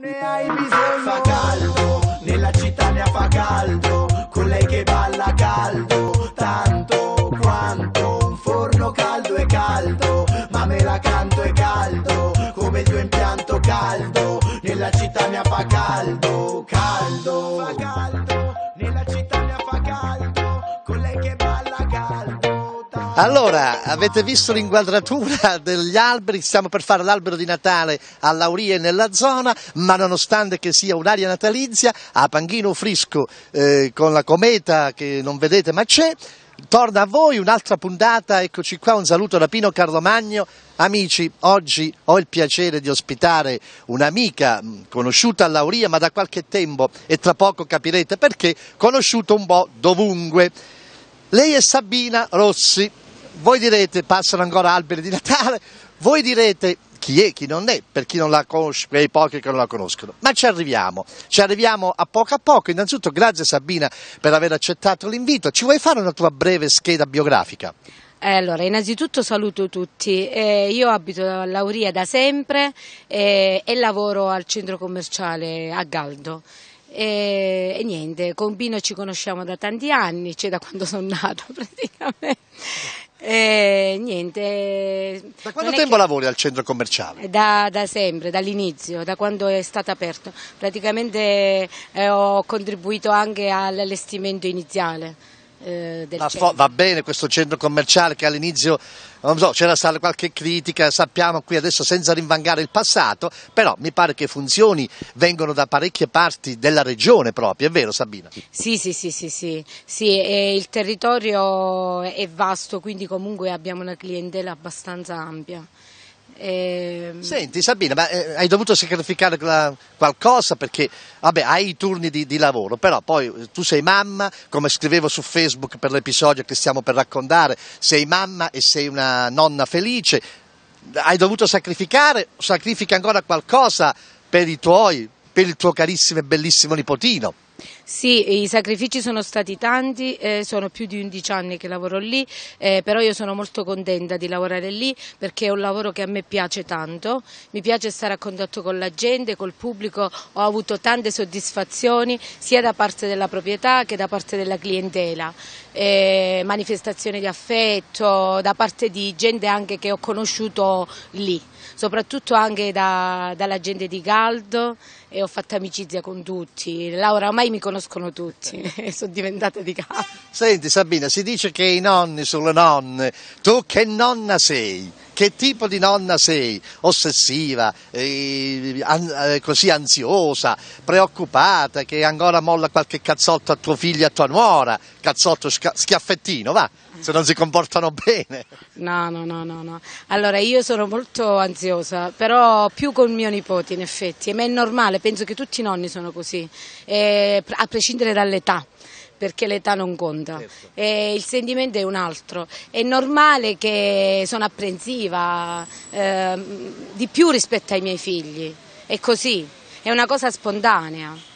ne hai bisogno. Fa caldo, nella città ne fa caldo, con lei che balla caldo, tanto quanto un forno caldo e caldo, ma me la canto e caldo, come il tuo impianto caldo, nella città ne fa caldo, caldo. Allora, avete visto l'inquadratura degli alberi? Stiamo per fare l'albero di Natale a Laurie nella zona, ma nonostante che sia un'aria natalizia, a Panghino Frisco eh, con la cometa che non vedete ma c'è, torna a voi un'altra puntata, eccoci qua, un saluto da Pino Carlomagno. Amici, oggi ho il piacere di ospitare un'amica mm, conosciuta a Lauria ma da qualche tempo e tra poco capirete perché, conosciuta un po' dovunque. Lei è Sabina Rossi, voi direte passano ancora alberi di Natale, voi direte chi è, chi non è, per chi non la conosce, per i pochi che non la conoscono. Ma ci arriviamo, ci arriviamo a poco a poco. Innanzitutto grazie Sabina per aver accettato l'invito. Ci vuoi fare una tua breve scheda biografica? Eh, allora, innanzitutto saluto tutti. Eh, io abito a Lauria da sempre eh, e lavoro al centro commerciale a Galdo. E, e, niente, con Pino ci conosciamo da tanti anni, cioè da quando sono nato praticamente. E, niente. Da quanto tempo che... lavori al centro commerciale? Da, da sempre, dall'inizio, da quando è stato aperto. Praticamente eh, ho contribuito anche all'allestimento iniziale eh, del fo- Va bene questo centro commerciale che all'inizio so, c'era stata qualche critica, sappiamo qui adesso senza rinvangare il passato, però mi pare che funzioni vengono da parecchie parti della regione proprio, è vero Sabina? Sì, sì, sì, sì, sì, sì il territorio è vasto, quindi comunque abbiamo una clientela abbastanza ampia. E... Ehm, Senti Sabina, ma eh, hai dovuto sacrificare la, qualcosa perché vabbè, hai i turni di, di, lavoro, però poi eh, tu sei mamma, come scrivevo su Facebook per l'episodio che stiamo per raccontare, sei mamma e sei una nonna felice, hai dovuto sacrificare, sacrifica ancora qualcosa per i tuoi, per il tuo carissimo e bellissimo nipotino. Sì, i sacrifici sono stati tanti, eh, sono più di 11 anni che lavoro lì, eh, però io sono molto contenta di lavorare lì perché è un lavoro che a me piace tanto, mi piace stare a contatto con la gente, col pubblico, ho avuto tante soddisfazioni sia da parte della proprietà che da parte della clientela, eh, manifestazioni di affetto, da parte di gente anche che ho conosciuto lì soprattutto anche da, dalla gente di Caldo e ho fatto amicizia con tutti. Laura, ormai mi conoscono tutti e sono diventata di Caldo. Senti Sabina, si dice che i nonni sulle nonne, tu che nonna sei? Che tipo di nonna sei? Ossessiva, eh, an eh, così ansiosa, preoccupata che ancora molla qualche cazzotto a tuo figlio e a tua nuora? Cazzotto schia schiaffettino, va? se non si comportano bene. No, no, no, no, no, Allora io sono molto ansiosa, però più con mio nipote in effetti, ma è normale, penso che tutti i nonni sono così, eh, a prescindere dall'età perché l'età non conta, certo. e il sentimento è un altro, è normale che sono apprensiva eh, di più rispetto ai miei figli, è così, è una cosa spontanea.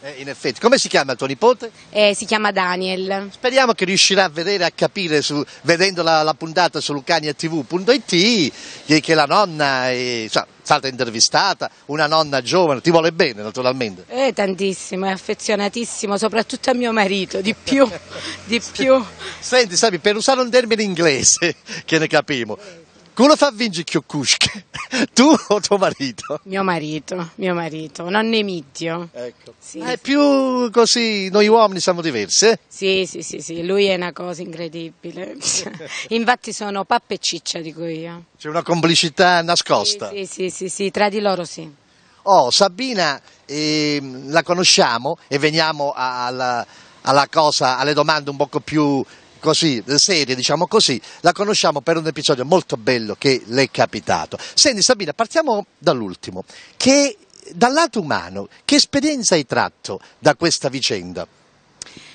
Eh, in effetti, come si chiama il tuo nipote? Eh, si chiama Daniel. Speriamo che riuscirà a vedere, a capire, su, vedendo la, la, puntata su lucaniatv.it, che, che la nonna è cioè, stata intervistata, una nonna giovane, ti vuole bene naturalmente. Eh, tantissimo, è affezionatissimo, soprattutto a mio marito, di più, di più. Senti, sappi, per usare un termine inglese, che ne capiamo, Qualcuno fa vincere Chioccusche, tu o tuo marito? Mio marito, mio marito, non Emizio. Ecco. Sì, è eh, sì. più così, noi uomini siamo diversi. Eh? Sì, sì, sì, sì, lui è una cosa incredibile. Infatti sono pappa e ciccia, dico io. C'è una complicità nascosta. Sì, sì, sì, sì, tra di loro sì. Oh, Sabina, eh, la conosciamo e veniamo alla, alla cosa, alle domande un poco più così, serie, diciamo così, la conosciamo per un episodio molto bello che le è capitato. Senti Sabina, partiamo dall'ultimo. Che, dal lato umano, che esperienza hai tratto da questa vicenda?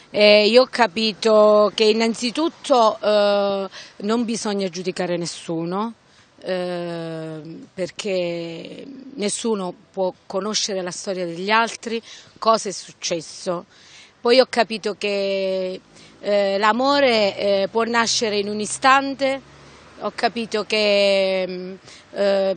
Eh, io ho capito che innanzitutto eh, non bisogna giudicare nessuno, eh, perché nessuno può conoscere la storia degli altri, cosa è successo. Poi ho capito che eh, l'amore eh, può nascere in un istante, ho capito che mm, eh,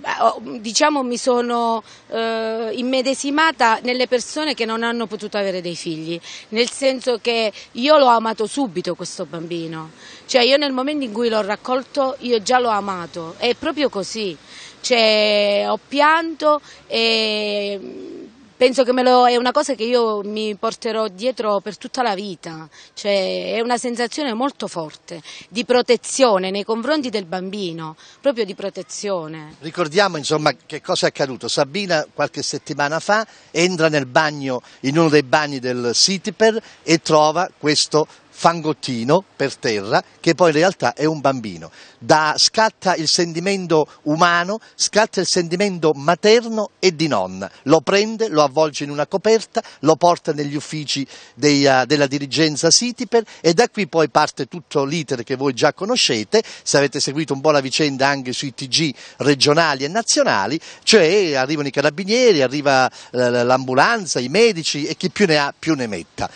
diciamo mi sono eh, immedesimata nelle persone che non hanno potuto avere dei figli, nel senso che io l'ho amato subito questo bambino, cioè io nel momento in cui l'ho raccolto io già l'ho amato, è proprio così, cioè, ho pianto e mm, penso che lo, è una cosa che io mi porterò dietro per tutta la vita, cioè è una sensazione molto forte di protezione nei confronti del bambino, proprio di protezione. Ricordiamo insomma che cosa è accaduto, Sabina qualche settimana fa entra nel bagno, in uno dei bagni del Citiper e trova questo fangottino per terra, che poi in realtà è un bambino. Da, scatta il sentimento umano, scatta il sentimento materno e di nonna. Lo prende, lo avvolge in una coperta, lo porta negli uffici dei, uh, della dirigenza Citiper e da qui poi parte tutto l'iter che voi già conoscete, se avete seguito un po' la vicenda anche sui TG regionali e nazionali, cioè arrivano i carabinieri, arriva uh, l'ambulanza, i medici e chi più ne ha più ne metta.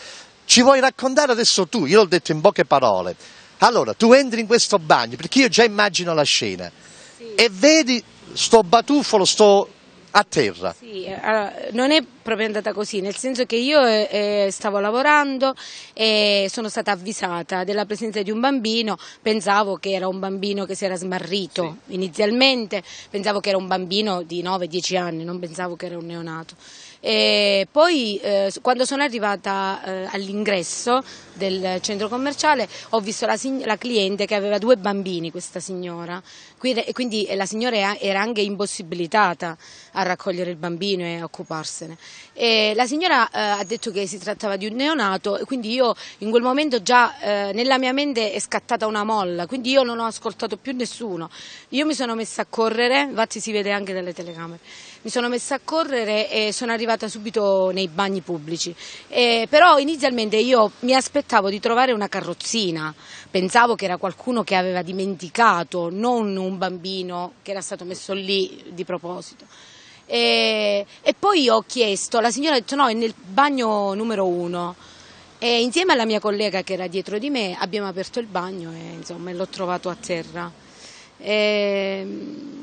Ci vuoi raccontare adesso tu? Io l'ho detto in poche parole. Allora, tu entri in questo bagno, perché io già immagino la scena, sì. e vedi sto batuffolo, sto a terra. Sì, allora, non è proprio andata così, nel senso che io eh, eh stavo lavorando e sono stata avvisata della presenza di un bambino, pensavo che era un bambino che si era smarrito sì. inizialmente, pensavo che era un bambino di 9-10 anni, non pensavo che era un neonato. E poi eh, quando sono arrivata eh, all'ingresso del centro commerciale ho visto la, la cliente che aveva due bambini, questa signora, quindi eh, la signora era anche impossibilitata a raccogliere il bambino e a occuparsene. E la signora eh, ha detto che si trattava di un neonato e quindi io in quel momento già eh, nella mia mente è scattata una molla, quindi io non ho ascoltato più nessuno. Io mi sono messa a correre, infatti si vede anche dalle telecamere, mi sono messa a correre e sono arrivata subito nei bagni pubblici. E, eh, però inizialmente io mi aspettavo di trovare una carrozzina pensavo che era qualcuno che aveva dimenticato, non un bambino che era stato messo lì di proposito. E, e poi ho chiesto, la signora ha detto no, è nel bagno numero uno. E insieme alla mia collega che era dietro di me abbiamo aperto il bagno e, insomma, l'ho trovato a terra. E, ehm,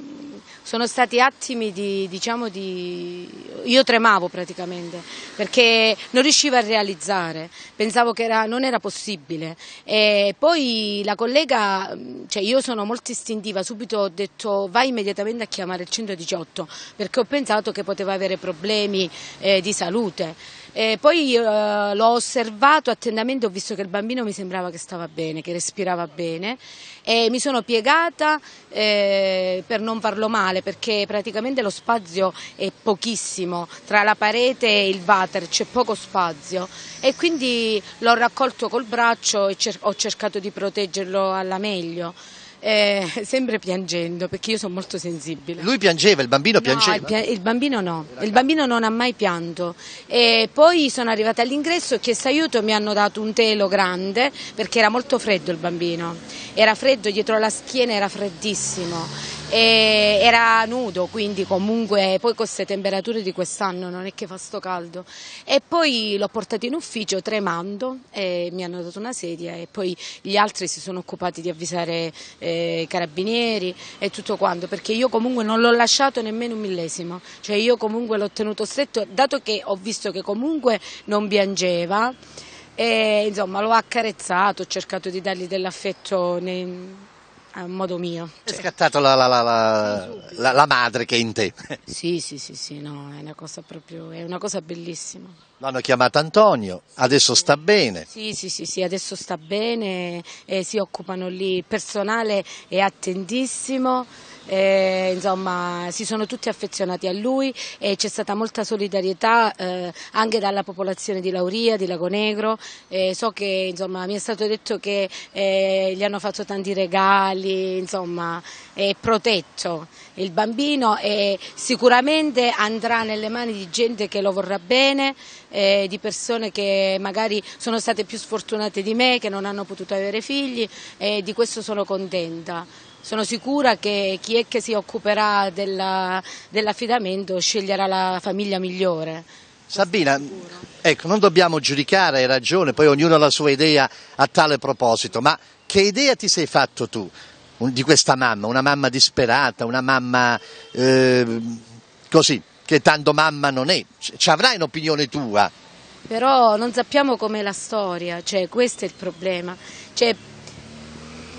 sono stati attimi di, diciamo, di... io tremavo praticamente, perché non riuscivo a realizzare, pensavo che era, non era possibile. E poi la collega, cioè io sono molto istintiva, subito ho detto vai immediatamente a chiamare il 118, perché ho pensato che poteva avere problemi eh, di salute. E poi eh, l'ho osservato attentamente, ho visto che il bambino mi sembrava che stava bene, che respirava bene e mi sono piegata eh, per non farlo male perché praticamente lo spazio è pochissimo, tra la parete e il water c'è poco spazio e quindi l'ho raccolto col braccio e cer ho cercato di proteggerlo alla meglio eh, sempre piangendo perché io sono molto sensibile. Lui piangeva, il bambino piangeva? No, il, pia- il, bambino no, il bambino non ha mai pianto. E poi sono arrivata all'ingresso e chiesto aiuto, mi hanno dato un telo grande perché era molto freddo il bambino, era freddo dietro la schiena, era freddissimo e era nudo quindi comunque poi con queste temperature di quest'anno non è che fa sto caldo e poi l'ho portato in ufficio tremando e mi hanno dato una sedia e poi gli altri si sono occupati di avvisare eh, i carabinieri e tutto quanto perché io comunque non l'ho lasciato nemmeno un millesimo cioè io comunque l'ho tenuto stretto dato che ho visto che comunque non piangeva e insomma l'ho accarezzato, ho cercato di dargli dell'affetto nei, a modo mio. È cioè. scattata la, la, la, la, madre che è in te. Sì, sì, sì, sì, no, è una cosa proprio, è una cosa bellissima. L'hanno chiamato Antonio, adesso sta bene. Sì, sì, sì, sì adesso sta bene, eh, si occupano lì, il personale è attentissimo. Eh, insomma si sono tutti affezionati a lui e c'è stata molta solidarietà eh, anche dalla popolazione di Lauria, di Lagonegro, eh, so che insomma, mi è stato detto che eh, gli hanno fatto tanti regali, insomma è protetto il bambino e sicuramente andrà nelle mani di gente che lo vorrà bene, eh, di persone che magari sono state più sfortunate di me, che non hanno potuto avere figli e di questo sono contenta. Sono sicura che chi è che si occuperà della, dell'affidamento sceglierà la famiglia migliore. Sabina, ecco, non dobbiamo giudicare, hai ragione, poi ognuno ha la sua idea a tale proposito, ma che idea ti sei fatto tu di questa mamma, una mamma disperata, una mamma eh, così? che tanto mamma non è, ci avrai un'opinione tua. Però non sappiamo com'è la storia, cioè questo è il problema. Cioè,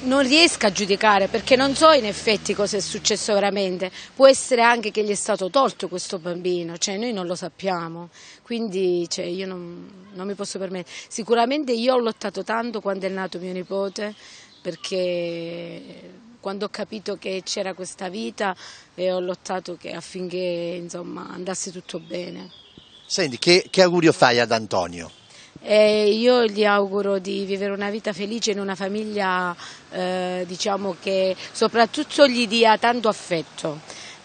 non riesco a giudicare perché non so in effetti cosa è successo veramente. Può essere anche che gli è stato tolto questo bambino, cioè noi non lo sappiamo, quindi cioè, io non, non mi posso permettere. Sicuramente io ho lottato tanto quando è nato mio nipote perché quando ho capito che c'era questa vita e eh, ho lottato che, affinché insomma, andasse tutto bene. Senti, che, che augurio fai ad Antonio? Eh, io gli auguro di vivere una vita felice in una famiglia eh, diciamo che soprattutto gli dia tanto affetto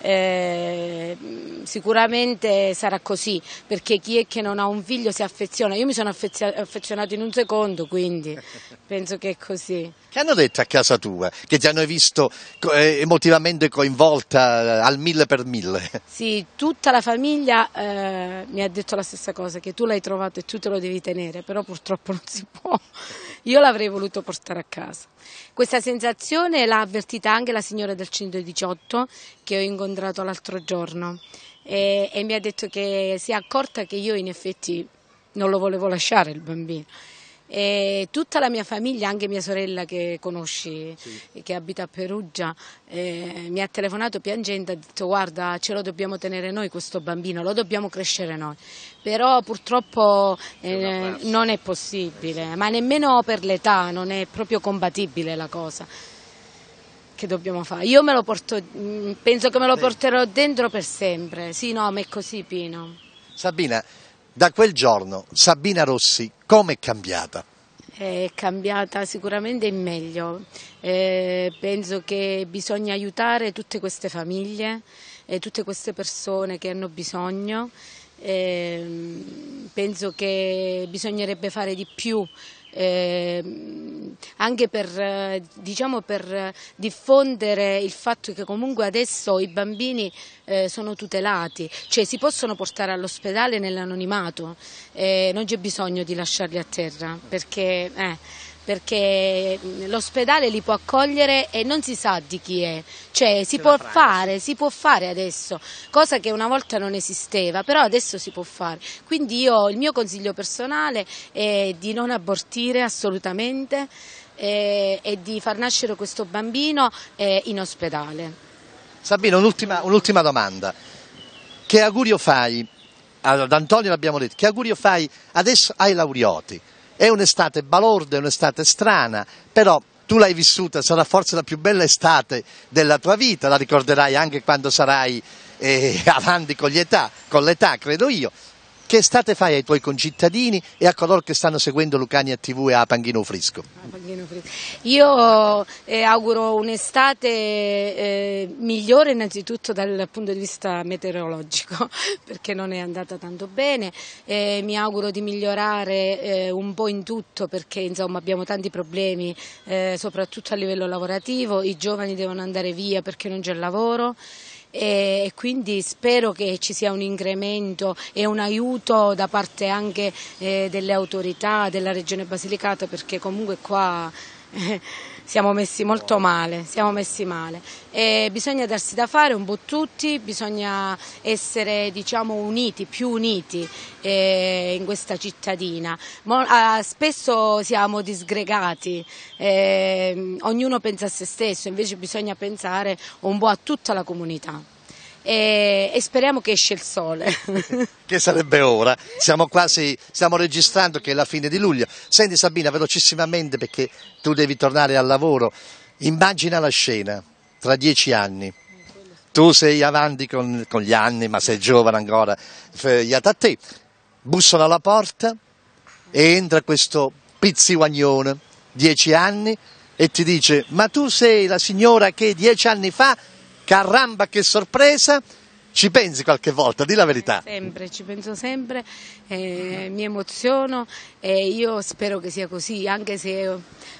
eh, sicuramente sarà così, perché chi è che non ha un figlio si affeziona. Io mi sono affezionato in un secondo, quindi penso che è così. Che hanno detto a casa tua? Che ti hanno visto eh, emotivamente coinvolta eh, al mille per mille? Sì, tutta la famiglia eh, mi ha detto la stessa cosa, che tu l'hai trovato e tu te lo devi tenere, però purtroppo non si può. Io l'avrei voluto portare a casa. Questa sensazione l'ha avvertita anche la signora del 118 che ho incontrato l'altro giorno e, e mi ha detto che si è accorta che io in effetti non lo volevo lasciare il bambino. E tutta la mia famiglia, anche mia sorella che conosci, sì. che abita a Perugia, eh, mi ha telefonato piangendo e ha detto guarda ce lo dobbiamo tenere noi questo bambino, lo dobbiamo crescere noi. Però purtroppo eh, non è possibile, ma nemmeno per l'età non è proprio compatibile la cosa che dobbiamo fare. Io me lo porto, mm, penso che me lo porterò dentro per sempre. Sì, no, ma è così Pino. Sabina, da quel giorno Sabina Rossi come è cambiata? È cambiata sicuramente in meglio, eh, penso che bisogna aiutare tutte queste famiglie e tutte queste persone che hanno bisogno eh, penso che bisognerebbe fare di più. Eh, anche per, diciamo, per, diffondere il fatto che comunque adesso i bambini eh, sono tutelati, cioè si possono portare all'ospedale nell'anonimato, eh, non c'è bisogno di lasciarli a terra perché eh, perché l'ospedale li può accogliere e non si sa di chi è, cioè si può, fare, si può fare, adesso, cosa che una volta non esisteva, però adesso si può fare. Quindi io il mio consiglio personale è eh, di non abortire assolutamente eh, e di far nascere questo bambino eh, in ospedale. Sabino, un'ultima, un domanda. Che augurio fai? Ad Antonio l'abbiamo detto, che augurio fai? Adesso ai laureati, è un'estate balorda, è un'estate strana, però tu l'hai vissuta, sarà forse la più bella estate della tua vita, la ricorderai anche quando sarai eh, avanti con l'età, con l'età, credo io. Che estate fai ai tuoi concittadini e a coloro che stanno seguendo Lucania TV e a Panghino Frisco? Io eh, auguro un'estate eh, migliore innanzitutto dal punto di vista meteorologico perché non è andata tanto bene, eh, mi auguro di migliorare eh, un po' in tutto perché insomma, abbiamo tanti problemi eh, soprattutto a livello lavorativo, i giovani devono andare via perché non c'è lavoro e quindi spero che ci sia un incremento e un aiuto da parte anche eh, delle autorità della Regione Basilicata perché comunque qua siamo messi molto male, siamo messi male. E bisogna darsi da fare un po' tutti, bisogna essere diciamo, uniti, più uniti eh, in questa cittadina. Mo, eh, spesso siamo disgregati, eh, ognuno pensa a se stesso, invece bisogna pensare un po' a tutta la comunità e, e speriamo che esce il sole. che sarebbe ora, siamo quasi, stiamo registrando che è la fine di luglio. Senti Sabina, velocissimamente perché tu devi tornare al lavoro, immagina la scena tra dieci anni. Tu sei avanti con, con gli anni, ma sei giovane ancora, figliata a te. Bussano alla porta e entra questo pizziuagnone, dieci anni, e ti dice, ma tu sei la signora che dieci anni fa Caramba che sorpresa! Ci pensi qualche volta, di la verità. Sempre, ci penso sempre, eh, mi emoziono e io spero che sia così, anche se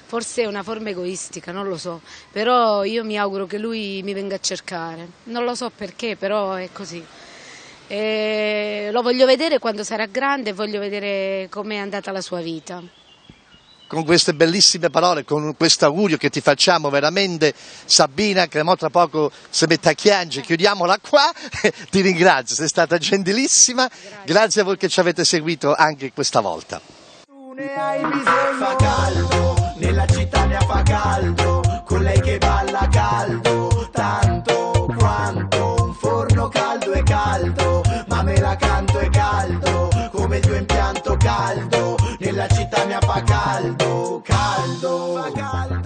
forse è una forma egoistica, non lo so, però io mi auguro che lui mi venga a cercare, non lo so perché, però è così. Eh, lo voglio vedere quando sarà grande e voglio vedere com'è andata la sua vita con queste bellissime parole, con questo augurio che ti facciamo veramente Sabina, che tra poco si mette a piangere, chiudiamola qua, ti ringrazio, sei stata gentilissima, grazie, grazie a voi che ci avete seguito anche questa volta. Ne hai bisogno, fa caldo, nella città ne fa caldo, con lei che balla caldo. la chita mia fa caldo, caldo.